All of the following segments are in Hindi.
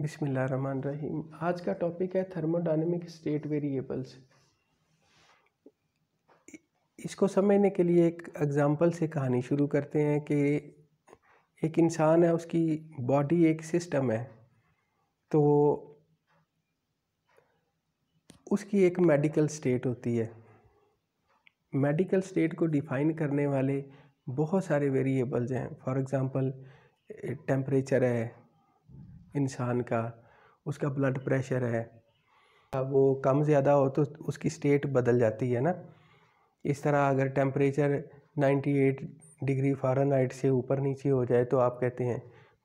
रहीम आज का टॉपिक है थर्मोडायनेमिक स्टेट वेरिएबल्स इसको समझने के लिए एक एग्ज़ाम्पल से कहानी शुरू करते हैं कि एक इंसान है उसकी बॉडी एक सिस्टम है तो उसकी एक मेडिकल स्टेट होती है मेडिकल स्टेट को डिफ़ाइन करने वाले बहुत सारे वेरिएबल्स हैं फॉर एग्ज़ाम्पल टेम्परेचर है इंसान का उसका ब्लड प्रेशर है वो कम ज़्यादा हो तो उसकी स्टेट बदल जाती है ना इस तरह अगर टेम्परेचर 98 डिग्री फ़ारेनहाइट से ऊपर नीचे हो जाए तो आप कहते हैं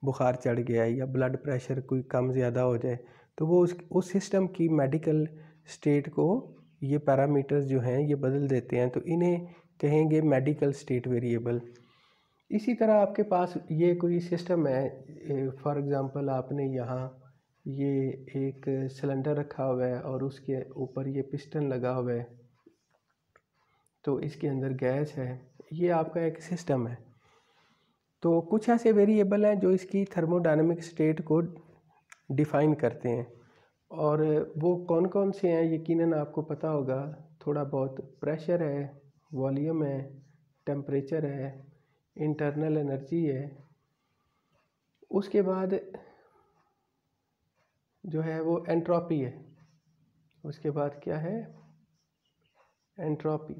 बुखार चढ़ गया है या ब्लड प्रेशर कोई कम ज़्यादा हो जाए तो वो उस उस सिस्टम की मेडिकल स्टेट को ये पैरामीटर्स जो हैं ये बदल देते हैं तो इन्हें कहेंगे मेडिकल स्टेट वेरिएबल इसी तरह आपके पास ये कोई सिस्टम है फॉर एग्ज़ाम्पल आपने यहाँ ये एक सिलेंडर रखा हुआ है और उसके ऊपर ये पिस्टन लगा हुआ है तो इसके अंदर गैस है ये आपका एक सिस्टम है तो कुछ ऐसे वेरिएबल हैं जो इसकी थर्मोडाइनमिक स्टेट को डिफ़ाइन करते हैं और वो कौन कौन से हैं यकीनन आपको पता होगा थोड़ा बहुत प्रेशर है वॉल्यूम है टेम्परेचर है इंटरनल एनर्जी है उसके बाद जो है वो एंट्रोपी है उसके बाद क्या है एंट्रोपी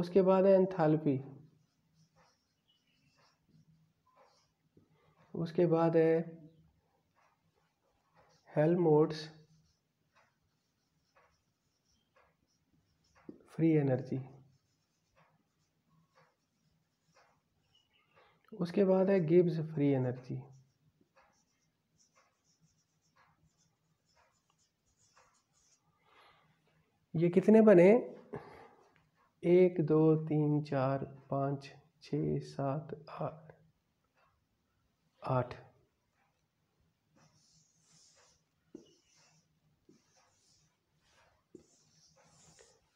उसके बाद है एंथालपी उसके बाद है हेलमोड्स फ्री एनर्जी उसके बाद है गिब्स फ्री एनर्जी ये कितने बने एक दो तीन चार पाँच छ सात आठ आठ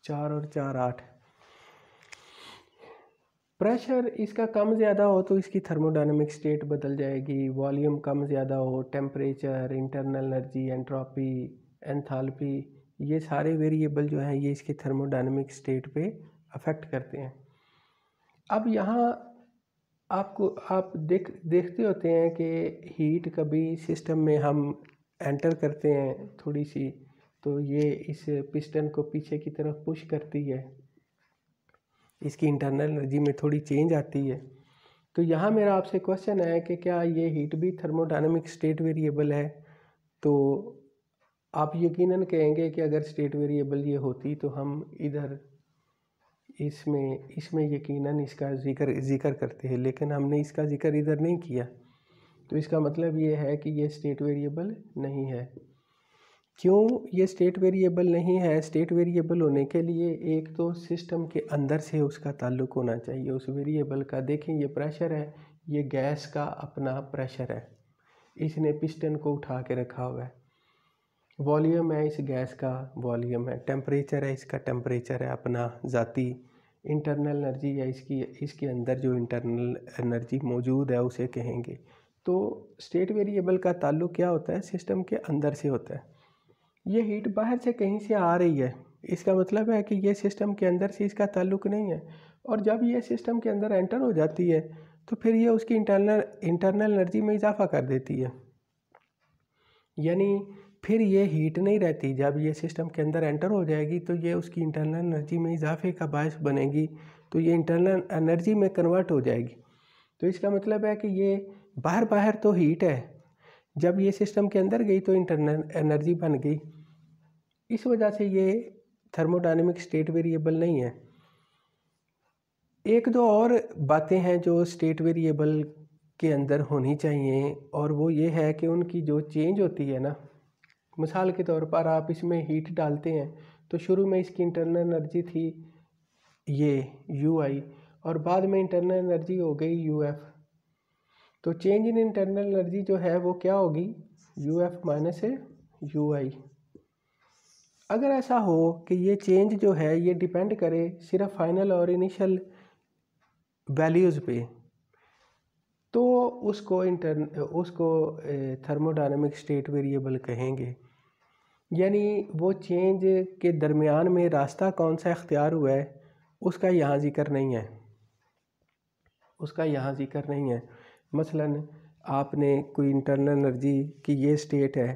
चार और चार आठ प्रेशर इसका कम ज़्यादा हो तो इसकी थर्मोडाइनमिक स्टेट बदल जाएगी वॉल्यूम कम ज़्यादा हो temperature internal energy entropy enthalpy ये सारे वेरिएबल जो हैं ये इसके थर्मोडाइनमिक स्टेट पे अफेक्ट करते हैं अब यहाँ आपको आप देख देखते होते हैं कि हीट कभी सिस्टम में हम एंटर करते हैं थोड़ी सी तो ये इस पिस्टन को पीछे की तरफ पुश करती है इसकी इंटरनल एनर्जी में थोड़ी चेंज आती है तो यहाँ मेरा आपसे क्वेश्चन है कि क्या ये हीट भी थर्मोडाइनमिक स्टेट वेरिएबल है तो आप यकीनन कहेंगे कि अगर स्टेट वेरिएबल ये होती तो हम इधर इसमें इसमें यकीनन इसका जिक्र जिक्र करते हैं लेकिन हमने इसका जिक्र इधर नहीं किया तो इसका मतलब ये है कि ये स्टेट वेरिएबल नहीं है क्यों ये स्टेट वेरिएबल नहीं है स्टेट वेरिएबल होने के लिए एक तो सिस्टम के अंदर से उसका ताल्लुक होना चाहिए उस वेरिएबल का देखें ये प्रेशर है ये गैस का अपना प्रेशर है इसने पिस्टन को उठा के रखा हुआ है वॉल्यूम है इस गैस का वॉल्यूम है टेम्परेचर है इसका टेम्परेचर है अपना ज़ाती इंटरनल एनर्जी या इसकी इसके अंदर जो इंटरनल एनर्जी मौजूद है उसे कहेंगे तो स्टेट वेरिएबल का ताल्लुक क्या होता है सिस्टम के अंदर से होता है ये हीट बाहर से कहीं से आ रही है इसका मतलब है कि ये सिस्टम के अंदर से इसका ताल्लुक नहीं है और जब ये सिस्टम के अंदर एंटर हो जाती है तो फिर ये उसकी इंटरनल इंटरनल एनर्जी में इजाफा कर देती है यानी फिर ये हीट नहीं रहती जब ये सिस्टम के अंदर एंटर हो जाएगी तो ये उसकी इंटरनल एनर्जी में इजाफे का बायस बनेगी तो ये इंटरनल एनर्जी में कन्वर्ट हो जाएगी तो इसका मतलब है कि ये बाहर बाहर तो हीट है जब ये सिस्टम के अंदर गई तो इंटरनल एनर्जी बन गई इस वजह से ये थर्मोडाइनमिक स्टेट वेरिएबल नहीं है एक दो और बातें हैं जो स्टेट वेरिएबल के अंदर होनी चाहिए और वो ये है कि उनकी जो चेंज होती है ना मिसाल के तौर पर आप इसमें हीट डालते हैं तो शुरू में इसकी इंटरनल एनर्जी थी ये यू आई और बाद में इंटरनल एनर्जी हो गई यू एफ तो चेंज इन इंटरनल एनर्जी जो है वो क्या होगी U F minus U I अगर ऐसा हो कि ये चेंज जो है ये डिपेंड करे सिर्फ फाइनल और इनिशियल वैल्यूज़ पे तो उसको इंटर उसको थर्मोडाइनमिक स्टेट वेरिएबल कहेंगे यानी वो चेंज के दरमियान में रास्ता कौन सा इख्तियार हुआ है उसका यहाँ जिक्र नहीं है उसका यहाँ जिक्र नहीं है मसलन आपने कोई इंटरनल एनर्जी की ये स्टेट है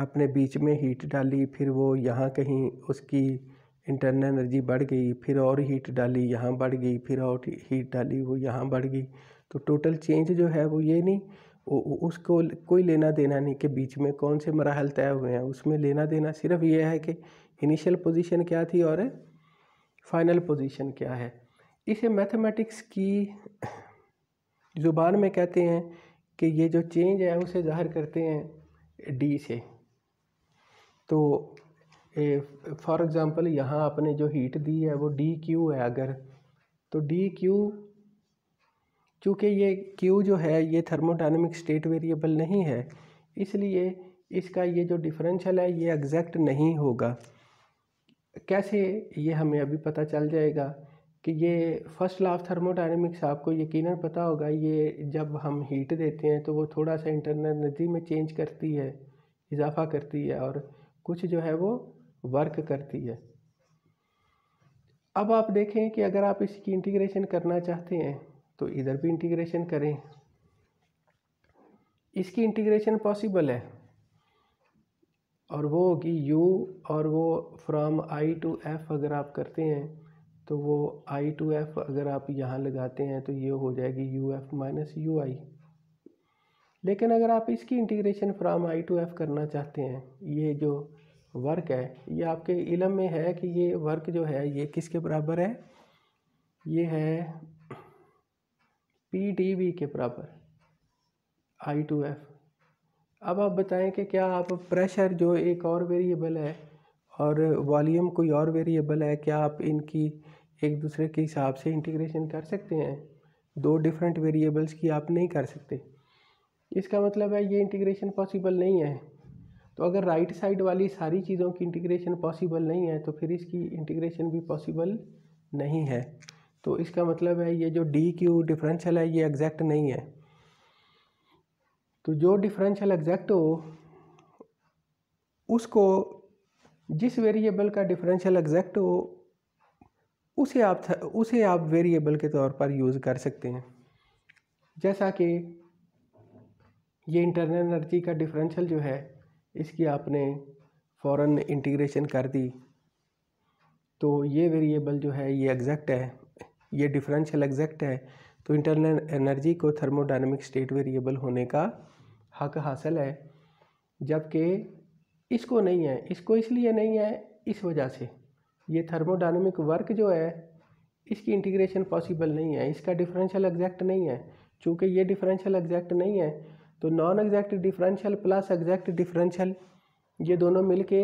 आपने बीच में हीट डाली फिर वो यहाँ कहीं उसकी इंटरनल एनर्जी बढ़ गई फिर और हीट डाली यहाँ बढ़ गई फिर और हीट डाली वो यहाँ बढ़ गई तो टोटल चेंज जो है वो ये नहीं वो, उसको कोई लेना देना नहीं कि बीच में कौन से मराहल तय हुए हैं उसमें लेना देना सिर्फ ये है कि इनिशियल पोजीशन क्या थी और फाइनल पोजीशन क्या है इसे मैथमेटिक्स की ज़ुबान में कहते हैं कि ये जो चेंज है उसे ज़ाहिर करते हैं डी से तो फॉर एग्ज़ाम्पल यहाँ आपने जो हीट दी है वो डी क्यू है अगर तो डी क्यू चूँकि ये क्यू जो है ये थर्मोडाइनमिक स्टेट वेरिएबल नहीं है इसलिए इसका ये जो डिफरेंशियल है ये एग्जैक्ट नहीं होगा कैसे ये हमें अभी पता चल जाएगा कि ये फर्स्ट लॉ ऑफ थर्मोडाइनमिक्स आपको यकीनन पता होगा ये जब हम हीट देते हैं तो वो थोड़ा सा इंटरनल एनर्जी में चेंज करती है इजाफा करती है और कुछ जो है वो वर्क करती है अब आप देखें कि अगर आप इसकी इंटीग्रेशन करना चाहते हैं तो इधर भी इंटीग्रेशन करें इसकी इंटीग्रेशन पॉसिबल है और वो होगी u और वो फ्रॉम i टू f अगर आप करते हैं तो वो i टू f अगर आप यहाँ लगाते हैं तो ये हो जाएगी U F minus U I लेकिन अगर आप इसकी integration from I to F करना चाहते हैं ये जो वर्क है ये आपके इलम में है कि ये वर्क जो है ये किसके बराबर है ये है पी डी वी के बराबर आई टू एफ़ अब आप बताएं कि क्या आप प्रेशर जो एक और वेरिएबल है और वॉल्यूम कोई और वेरिएबल है क्या आप इनकी एक दूसरे के हिसाब से इंटीग्रेशन कर सकते हैं दो डिफरेंट वेरिएबल्स की आप नहीं कर सकते इसका मतलब है ये इंटीग्रेशन पॉसिबल नहीं है तो अगर राइट साइड वाली सारी चीज़ों की इंटीग्रेशन पॉसिबल नहीं है तो फिर इसकी इंटीग्रेशन भी पॉसिबल नहीं है तो इसका मतलब है ये जो डी क्यू डिफरेंशियल है ये एग्जैक्ट नहीं है तो जो डिफरेंशियल एग्जैक्ट हो उसको जिस वेरिएबल का डिफरेंशियल एग्जैक्ट हो उसे आप उसे आप वेरिएबल के तौर पर यूज़ कर सकते हैं जैसा कि ये इंटरनल एनर्जी का डिफरेंशियल जो है इसकी आपने फ़ौर इंटीग्रेशन कर दी तो ये वेरिएबल जो है ये एग्जैक्ट है ये डिफरेंशियल एग्जैक्ट है तो इंटरनल एनर्जी को थर्मोडाइनमिक स्टेट वेरिएबल होने का हक हासिल है जबकि इसको नहीं है इसको इसलिए नहीं है इस वजह से ये थर्मोडाइनमिक वर्क जो है इसकी इंटीग्रेशन पॉसिबल नहीं है इसका डिफरेंशियल एग्जैक्ट नहीं है चूँकि ये डिफरेंशियल एग्जैक्ट नहीं है तो non exact differential plus exact differential ये दोनों मिलके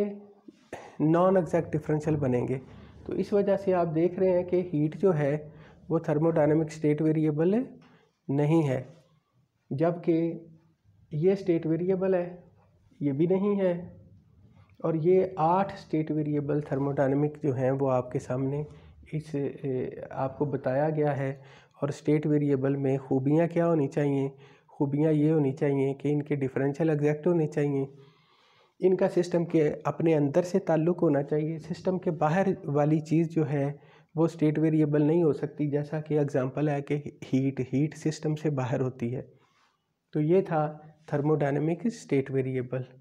नॉन एग्जैक्ट डिफरेंशियल बनेंगे तो इस वजह से आप देख रहे हैं कि हीट जो है वो थर्मोडाइनमिक स्टेट वेरिएबल नहीं है जबकि ये स्टेट वेरिएबल है ये भी नहीं है और ये आठ स्टेट वेरिएबल थर्मोडाइनमिक जो हैं वो आपके सामने इस आपको बताया गया है और स्टेट वेरिएबल में खूबियाँ क्या होनी चाहिए खूबियाँ ये होनी चाहिए कि इनके डिफरेंशियल एग्जैक्ट होने चाहिए इनका सिस्टम के अपने अंदर से ताल्लुक़ होना चाहिए सिस्टम के बाहर वाली चीज़ जो है वो स्टेट वेरिएबल नहीं हो सकती जैसा कि एग्जांपल है कि हीट हीट सिस्टम से बाहर होती है तो ये था थर्मोडाइनमिक स्टेट वेरिएबल